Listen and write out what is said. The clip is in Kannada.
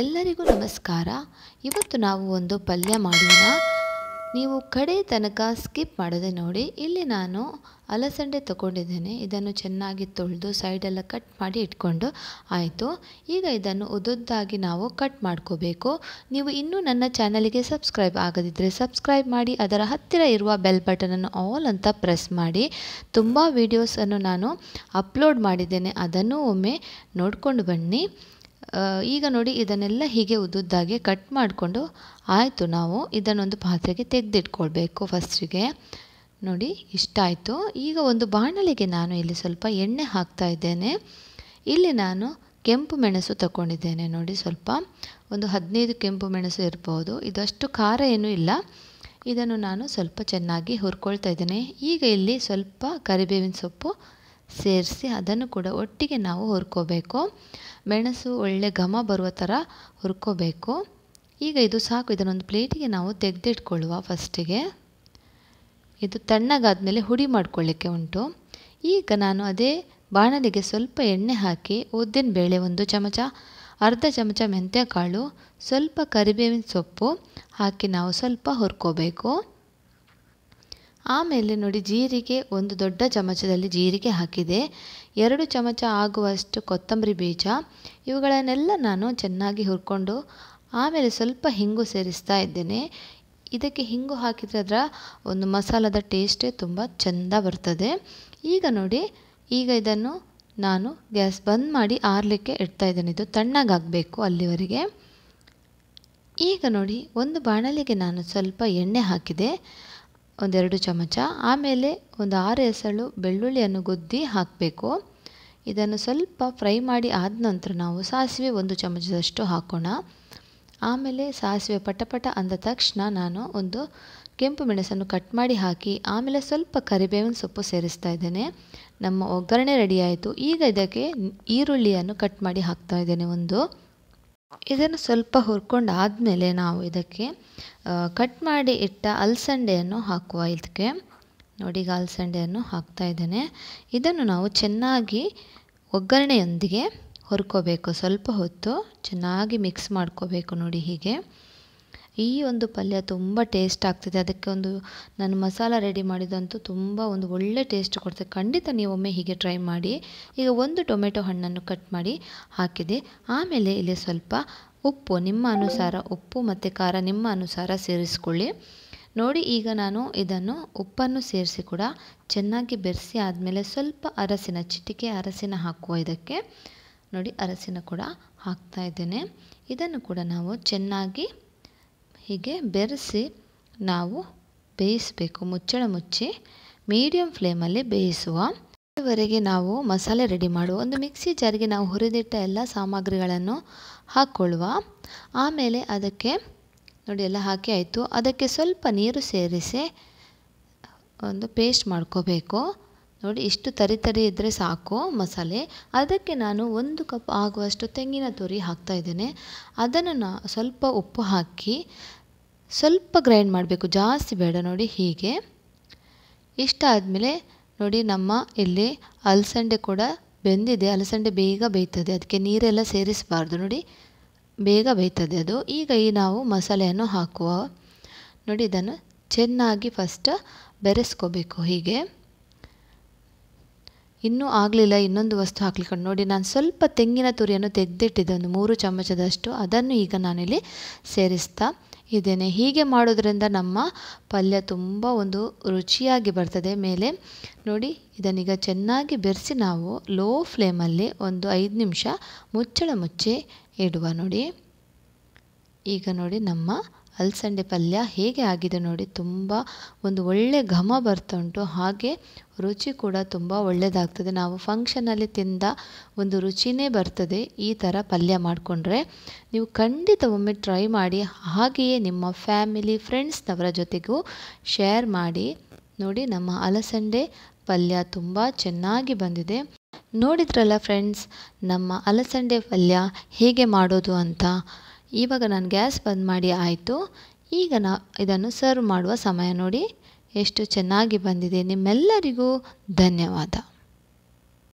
ಎಲ್ಲರಿಗೂ ನಮಸ್ಕಾರ ಇವತ್ತು ನಾವು ಒಂದು ಪಲ್ಯ ಮಾಡೋಣ ನೀವು ಕಡೆ ತನಕ ಸ್ಕಿಪ್ ಮಾಡದೆ ನೋಡಿ ಇಲ್ಲಿ ನಾನು ಅಲಸಂಡೆ ತಗೊಂಡಿದ್ದೇನೆ ಇದನ್ನು ಚೆನ್ನಾಗಿ ತೊಳೆದು ಸೈಡೆಲ್ಲ ಕಟ್ ಮಾಡಿ ಇಟ್ಕೊಂಡು ಆಯಿತು ಈಗ ಇದನ್ನು ಉದ್ದುದ್ದಾಗಿ ನಾವು ಕಟ್ ಮಾಡ್ಕೋಬೇಕು ನೀವು ಇನ್ನೂ ನನ್ನ ಚಾನಲಿಗೆ ಸಬ್ಸ್ಕ್ರೈಬ್ ಆಗದಿದ್ದರೆ ಸಬ್ಸ್ಕ್ರೈಬ್ ಮಾಡಿ ಅದರ ಹತ್ತಿರ ಇರುವ ಬೆಲ್ ಬಟನನ್ನು ಆಲ್ ಅಂತ ಪ್ರೆಸ್ ಮಾಡಿ ತುಂಬ ವೀಡಿಯೋಸನ್ನು ನಾನು ಅಪ್ಲೋಡ್ ಮಾಡಿದ್ದೇನೆ ಅದನ್ನು ಒಮ್ಮೆ ನೋಡಿಕೊಂಡು ಬನ್ನಿ ಈಗ ನೋಡಿ ಇದನ್ನೆಲ್ಲ ಹೀಗೆ ಉದ್ದುದ್ದಾಗೆ ಕಟ್ ಮಾಡಿಕೊಂಡು ಆಯಿತು ನಾವು ಇದನ್ನೊಂದು ಪಾತ್ರೆಗೆ ತೆಗೆದಿಟ್ಕೊಳ್ಬೇಕು ಫಸ್ಟಿಗೆ ನೋಡಿ ಇಷ್ಟ ಆಯಿತು ಈಗ ಒಂದು ಬಾಣಲೆಗೆ ನಾನು ಇಲ್ಲಿ ಸ್ವಲ್ಪ ಎಣ್ಣೆ ಹಾಕ್ತಾ ಇದ್ದೇನೆ ಇಲ್ಲಿ ನಾನು ಕೆಂಪು ಮೆಣಸು ತಗೊಂಡಿದ್ದೇನೆ ನೋಡಿ ಸ್ವಲ್ಪ ಒಂದು ಹದಿನೈದು ಕೆಂಪು ಮೆಣಸು ಇರ್ಬೋದು ಇದಷ್ಟು ಖಾರ ಏನೂ ಇಲ್ಲ ಇದನ್ನು ನಾನು ಸ್ವಲ್ಪ ಚೆನ್ನಾಗಿ ಹುರ್ಕೊಳ್ತಾ ಇದ್ದೇನೆ ಈಗ ಇಲ್ಲಿ ಸ್ವಲ್ಪ ಕರಿಬೇವಿನ ಸೊಪ್ಪು ಸೇರಿಸಿ ಅದನ್ನು ಕೂಡ ಒಟ್ಟಿಗೆ ನಾವು ಹುರ್ಕೋಬೇಕು ಮೆಣಸು ಒಳ್ಳೆ ಘಮ ಬರುವ ಥರ ಹುರ್ಕೋಬೇಕು ಈಗ ಇದು ಸಾಕು ಇದನ್ನೊಂದು ಪ್ಲೇಟಿಗೆ ನಾವು ತೆಗೆದಿಟ್ಕೊಳ್ಳುವ ಫಸ್ಟಿಗೆ ಇದು ತಣ್ಣಗಾದ ಮೇಲೆ ಹುಡಿ ಮಾಡ್ಕೊಳ್ಳಿಕ್ಕೆ ಉಂಟು ಈಗ ನಾನು ಅದೇ ಬಾಣಲಿಗೆ ಸ್ವಲ್ಪ ಎಣ್ಣೆ ಹಾಕಿ ಉದ್ದಿನ ಬೇಳೆ ಒಂದು ಚಮಚ ಅರ್ಧ ಚಮಚ ಮೆಂತ್ಯಕಾಳು ಸ್ವಲ್ಪ ಕರಿಬೇವಿನ ಸೊಪ್ಪು ಹಾಕಿ ನಾವು ಸ್ವಲ್ಪ ಹುರ್ಕೋಬೇಕು ಆಮೇಲೆ ನೋಡಿ ಜೀರಿಗೆ ಒಂದು ದೊಡ್ಡ ಚಮಚದಲ್ಲಿ ಜೀರಿಗೆ ಹಾಕಿದೆ ಎರಡು ಚಮಚ ಆಗುವಷ್ಟು ಕೊತ್ತಂಬರಿ ಬೀಜ ಇವುಗಳನ್ನೆಲ್ಲ ನಾನು ಚೆನ್ನಾಗಿ ಹುರ್ಕೊಂಡು ಆಮೇಲೆ ಸ್ವಲ್ಪ ಹಿಂಗು ಸೇರಿಸ್ತಾ ಇದ್ದೇನೆ ಇದಕ್ಕೆ ಹಿಂಗು ಹಾಕಿದರೆ ಅದರ ಒಂದು ಮಸಾಲದ ಟೇಸ್ಟೇ ತುಂಬ ಚೆಂದ ಬರ್ತದೆ ಈಗ ನೋಡಿ ಈಗ ಇದನ್ನು ನಾನು ಗ್ಯಾಸ್ ಬಂದ್ ಮಾಡಿ ಆರಲಿಕ್ಕೆ ಇಡ್ತಾ ಇದ್ದೇನೆ ಇದು ತಣ್ಣಗಾಗಬೇಕು ಅಲ್ಲಿವರೆಗೆ ಈಗ ನೋಡಿ ಒಂದು ಬಾಣಲಿಗೆ ನಾನು ಸ್ವಲ್ಪ ಎಣ್ಣೆ ಹಾಕಿದೆ ಒಂದೆರಡು ಚಮಚ ಆಮೇಲೆ ಒಂದು ಆರು ಎಸಳು ಬೆಳ್ಳುಳ್ಳಿಯನ್ನು ಗುದ್ದಿ ಹಾಕಬೇಕು ಇದನ್ನು ಸ್ವಲ್ಪ ಫ್ರೈ ಮಾಡಿ ಆದ ನಂತರ ನಾವು ಸಾಸಿವೆ ಒಂದು ಚಮಚದಷ್ಟು ಹಾಕೋಣ ಆಮೇಲೆ ಸಾಸಿವೆ ಪಟಪಟ ಅಂದ ತಕ್ಷಣ ನಾನು ಒಂದು ಕೆಂಪು ಮೆಣಸನ್ನು ಕಟ್ ಮಾಡಿ ಹಾಕಿ ಆಮೇಲೆ ಸ್ವಲ್ಪ ಕರಿಬೇವಿನ ಸೊಪ್ಪು ಸೇರಿಸ್ತಾ ಇದ್ದೇನೆ ನಮ್ಮ ಒಗ್ಗರಣೆ ರೆಡಿಯಾಯಿತು ಈಗ ಇದಕ್ಕೆ ಈರುಳ್ಳಿಯನ್ನು ಕಟ್ ಮಾಡಿ ಹಾಕ್ತಾ ಇದ್ದೇನೆ ಒಂದು ಇದನ್ನು ಸ್ವಲ್ಪ ಹುರ್ಕೊಂಡು ಆದಮೇಲೆ ನಾವು ಇದಕ್ಕೆ ಕಟ್ ಮಾಡಿ ಇಟ್ಟ ಅಲ್ಸಂಡೆಯನ್ನು ಹಾಕುವ ಇದಕ್ಕೆ ನೋಡಿ ಈಗ ಅಲಸಂಡೆಯನ್ನು ಹಾಕ್ತಾ ಇದ್ದೇನೆ ಇದನ್ನು ನಾವು ಚೆನ್ನಾಗಿ ಒಗ್ಗರಣೆಯೊಂದಿಗೆ ಹುರ್ಕೋಬೇಕು ಸ್ವಲ್ಪ ಹೊತ್ತು ಚೆನ್ನಾಗಿ ಮಿಕ್ಸ್ ಮಾಡ್ಕೋಬೇಕು ನೋಡಿ ಹೀಗೆ ಈ ಒಂದು ಪಲ್ಯ ತುಂಬ ಟೇಸ್ಟ್ ಆಗ್ತಿದೆ ಅದಕ್ಕೆ ಒಂದು ನಾನು ಮಸಾಲ ರೆಡಿ ಮಾಡಿದಂತೂ ತುಂಬ ಒಂದು ಒಳ್ಳೆ ಟೇಸ್ಟ್ ಕೊಡ್ತದೆ ಖಂಡಿತ ನೀವೊಮ್ಮೆ ಹೀಗೆ ಟ್ರೈ ಮಾಡಿ ಈಗ ಒಂದು ಟೊಮೆಟೊ ಹಣ್ಣನ್ನು ಕಟ್ ಮಾಡಿ ಹಾಕಿದೆ ಆಮೇಲೆ ಇಲ್ಲಿ ಸ್ವಲ್ಪ ಉಪ್ಪು ನಿಮ್ಮ ಅನುಸಾರ ಉಪ್ಪು ಮತ್ತು ಖಾರ ನಿಮ್ಮ ಅನುಸಾರ ಸೇರಿಸ್ಕೊಳ್ಳಿ ನೋಡಿ ಈಗ ನಾನು ಇದನ್ನು ಉಪ್ಪನ್ನು ಸೇರಿಸಿ ಕೂಡ ಚೆನ್ನಾಗಿ ಬೆರೆಸಿ ಆದಮೇಲೆ ಸ್ವಲ್ಪ ಅರಸಿನ ಚಿಟಿಕೆ ಅರಸಿನ ಹಾಕುವ ಇದಕ್ಕೆ ನೋಡಿ ಅರಸಿನ ಕೂಡ ಹಾಕ್ತಾ ಇದ್ದೇನೆ ಇದನ್ನು ಕೂಡ ನಾವು ಚೆನ್ನಾಗಿ ಹೀಗೆ ಬೆರೆಸಿ ನಾವು ಬೇಯಿಸಬೇಕು ಮುಚ್ಚಳ ಮುಚ್ಚಿ ಮೀಡಿಯಮ್ ಫ್ಲೇಮಲ್ಲಿ ಬೇಯಿಸುವ ಇದುವರೆಗೆ ನಾವು ಮಸಾಲೆ ರೆಡಿ ಮಾಡುವ ಒಂದು ಮಿಕ್ಸಿ ಜಾರಿಗೆ ನಾವು ಹುರಿದಿಟ್ಟ ಎಲ್ಲ ಸಾಮಗ್ರಿಗಳನ್ನು ಹಾಕ್ಕೊಳ್ಳುವ ಆಮೇಲೆ ಅದಕ್ಕೆ ನೋಡಿ ಎಲ್ಲ ಹಾಕಿ ಆಯಿತು ಅದಕ್ಕೆ ಸ್ವಲ್ಪ ನೀರು ಸೇರಿಸಿ ಒಂದು ಪೇಸ್ಟ್ ಮಾಡ್ಕೋಬೇಕು ನೋಡಿ ಇಷ್ಟು ತರಿ ತರಿ ಇದ್ದರೆ ಸಾಕು ಮಸಾಲೆ ಅದಕ್ಕೆ ನಾನು ಒಂದು ಕಪ್ ಆಗುವಷ್ಟು ತೆಂಗಿನ ತುರಿ ಹಾಕ್ತಾ ಇದ್ದೇನೆ ಅದನ್ನು ನಾ ಸ್ವಲ್ಪ ಉಪ್ಪು ಹಾಕಿ ಸ್ವಲ್ಪ ಗ್ರೈಂಡ್ ಮಾಡಬೇಕು ಜಾಸ್ತಿ ಬೇಡ ನೋಡಿ ಹೀಗೆ ಇಷ್ಟ ಆದಮೇಲೆ ನೋಡಿ ನಮ್ಮ ಇಲ್ಲಿ ಅಲಸಂಡೆ ಕೂಡ ಬೆಂದಿದೆ ಅಲಸಂಡೆ ಬೇಗ ಬೇಯ್ತದೆ ಅದಕ್ಕೆ ನೀರೆಲ್ಲ ಸೇರಿಸಬಾರ್ದು ನೋಡಿ ಬೇಗ ಬೇಯ್ತದೆ ಅದು ಈಗ ಈ ನಾವು ಮಸಾಲೆಯನ್ನು ಹಾಕುವ ನೋಡಿ ಇದನ್ನು ಚೆನ್ನಾಗಿ ಫಸ್ಟ್ ಬೆರೆಸ್ಕೋಬೇಕು ಹೀಗೆ ಇನ್ನೂ ಆಗಲಿಲ್ಲ ಇನ್ನೊಂದು ವಸ್ತು ಹಾಕ್ಲಿಕ್ಕೆ ನೋಡಿ ನಾನು ಸ್ವಲ್ಪ ತೆಂಗಿನ ತುರಿಯನ್ನು ತೆಗೆದಿಟ್ಟಿದ್ದೆ ಒಂದು ಮೂರು ಚಮಚದಷ್ಟು ಅದನ್ನು ಈಗ ನಾನಿಲ್ಲಿ ಸೇರಿಸ್ತಾ ಇದ್ದೇನೆ ಹೀಗೆ ಮಾಡೋದ್ರಿಂದ ನಮ್ಮ ಪಲ್ಯ ತುಂಬ ಒಂದು ರುಚಿಯಾಗಿ ಬರ್ತದೆ ಮೇಲೆ ನೋಡಿ ಇದನ್ನೀಗ ಚೆನ್ನಾಗಿ ಬೆರೆಸಿ ನಾವು ಲೋ ಫ್ಲೇಮಲ್ಲಿ ಒಂದು ಐದು ನಿಮಿಷ ಮುಚ್ಚಳ ಮುಚ್ಚಿ ಇಡುವ ನೋಡಿ ಈಗ ನೋಡಿ ನಮ್ಮ ಅಲಸಂದೆ ಪಲ್ಯ ಹೇಗೆ ಆಗಿದೆ ನೋಡಿ ತುಂಬ ಒಂದು ಒಳ್ಳೆಯ ಘಮ ಬರ್ತಾ ಉಂಟು ಹಾಗೆ ರುಚಿ ಕೂಡ ತುಂಬ ಒಳ್ಳೆಯದಾಗ್ತದೆ ನಾವು ಫಂಕ್ಷನಲ್ಲಿ ತಿಂದ ಒಂದು ರುಚಿನೇ ಬರ್ತದೆ ಈ ಥರ ಪಲ್ಯ ಮಾಡಿಕೊಂಡ್ರೆ ನೀವು ಖಂಡಿತ ಒಮ್ಮೆ ಟ್ರೈ ಮಾಡಿ ಹಾಗೆಯೇ ನಿಮ್ಮ ಫ್ಯಾಮಿಲಿ ಫ್ರೆಂಡ್ಸ್ನವರ ಜೊತೆಗೂ ಶೇರ್ ಮಾಡಿ ನೋಡಿ ನಮ್ಮ ಅಲಸಂದೆ ಪಲ್ಯ ತುಂಬ ಚೆನ್ನಾಗಿ ಬಂದಿದೆ ನೋಡಿದ್ರಲ್ಲ ಫ್ರೆಂಡ್ಸ್ ನಮ್ಮ ಅಲಸಂಡೆ ಪಲ್ಯ ಹೇಗೆ ಮಾಡೋದು ಅಂತ ಇವಾಗ ನಾನು ಗ್ಯಾಸ್ ಬಂದ್ ಮಾಡಿ ಆಯಿತು ಈಗ ನಾ ಇದನ್ನು ಸರ್ವ್ ಮಾಡುವ ಸಮಯ ನೋಡಿ ಎಷ್ಟು ಚೆನ್ನಾಗಿ ಬಂದಿದೆ ನಿಮ್ಮೆಲ್ಲರಿಗೂ ಧನ್ಯವಾದ